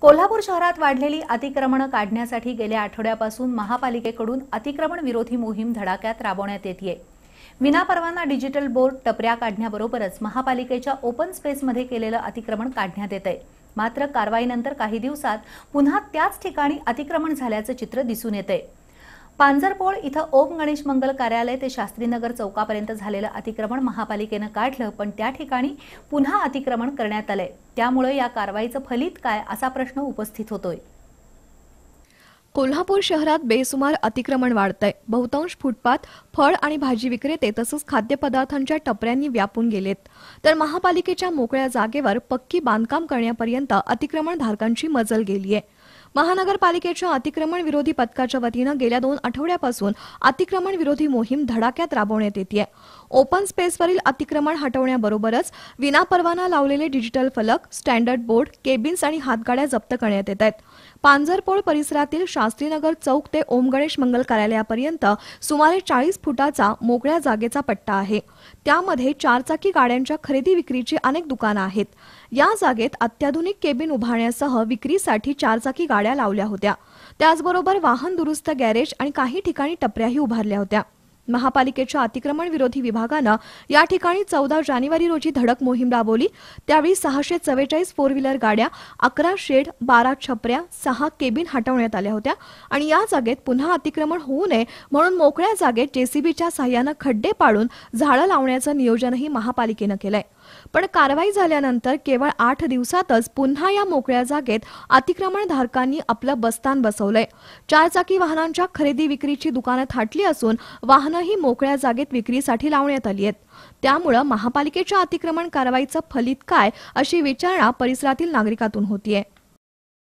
कोल्हापूर शहरात वाढलेली अतिक्रमणं काढण्यासाठी गेल्या आठवड्यापासून महापालिकेकडून अतिक्रमण विरोधी मोहीम धडाक्यात राबवण्यात येते विनापरवाना डिजिटल बोर्ड टपऱ्या काढण्याबरोबरच महापालिकेच्या ओपन स्पेसमध्ये केलेलं अतिक्रमण काढण्यात येत आहे मात्र कारवाईनंतर काही दिवसात पुन्हा त्याच ठिकाणी अतिक्रमण झाल्याचं चित्र दिसून येत पांजरपोळ इथं ओम गणेश मंगल कार्यालय ते शास्त्रीनगर चौकापर्यंत झालेलं अतिक्रमण महापालिकेनं काढलं पण त्या ठिकाणी पुन्हा अतिक्रमण करण्यात आलंय त्यामुळे या कारवाईचं फलित काय असा प्रश्न उपस्थित होतोय कोल्हापूर शहरात बेसुमार अतिक्रमण वाढतंय बहुतांश फुटपाथ फळ आणि भाजी विक्रेते तसंच खाद्यपदार्थांच्या टपऱ्यांनी व्यापून गेलेत तर महापालिकेच्या मोकळ्या जागेवर पक्की बांधकाम करण्यापर्यंत अतिक्रमणधारकांची मजल गेलीय महानगरपालिकेच्या अतिक्रमण विरोधी पथकाच्या वतीनं गेल्या दोन आठवड्यापासून अतिक्रमण विरोधी मोहीम धडाक्यात राबवण्यात येते ओपन स्पेसवरील अतिक्रमण हटवण्याबरोबरच विनापरवाना लावलेले डिजिटल फलक स्टँडर्ड बोर्ड केबिन्स आणि हातगाड्या जप्त करण्यात येत आहेत पांजरपोळ परिसरातील शास्त्रीनगर चौक ते ओम गणेश मंगल कार्यालयापर्यंत सुमारे चाळीस फुटाचा मोकळ्या जागेचा पट्टा आहे त्यामध्ये चारचाकी गाड्यांच्या खरेदी विक्रीची अनेक दुकानं आहेत या जागेत अत्याधुनिक केबिन उभारण्यासह विक्रीसाठी चारचाकी गाड्या लावल्या होत्या त्याचबरोबर वाहन दुरुस्त गॅरेज आणि काही ठिकाणी टपऱ्याही उभारल्या होत्या महापालिकेच्या अतिक्रमण विरोधी विभागानं या ठिकाणी चौदा जानेवारी रोजी धडक मोहीम राबवली त्यावेळी सहाशे चव्वेचाळीस फोर व्हीलर गाड्या अकरा शेड बारा छपऱ्या सहा केबिन हटवण्यात आल्या होत्या आणि या जागेत पुन्हा अतिक्रमण होऊ नये म्हणून मोकळ्या जागेत जेसीबीच्या सहाय्यानं खड्डे पाडून झाडं लावण्याचं नियोजनही महापालिकेनं केलंय पण कारवाई झाल्यानंतर केवळ आठ दिवसातच पुन्हा या मोकळ्या जागेत अतिक्रमणधारकांनी आपलं बस्तान बसवलंय चारचाकी वाहनांच्या खरेदी विक्रीची दुकानं थाटली असून वाहनंही मोकळ्या जागेत विक्रीसाठी लावण्यात आली आहेत त्यामुळं महापालिकेच्या अतिक्रमण कारवाईचं फलित काय अशी विचारणा परिसरातील नागरिकातून होतीये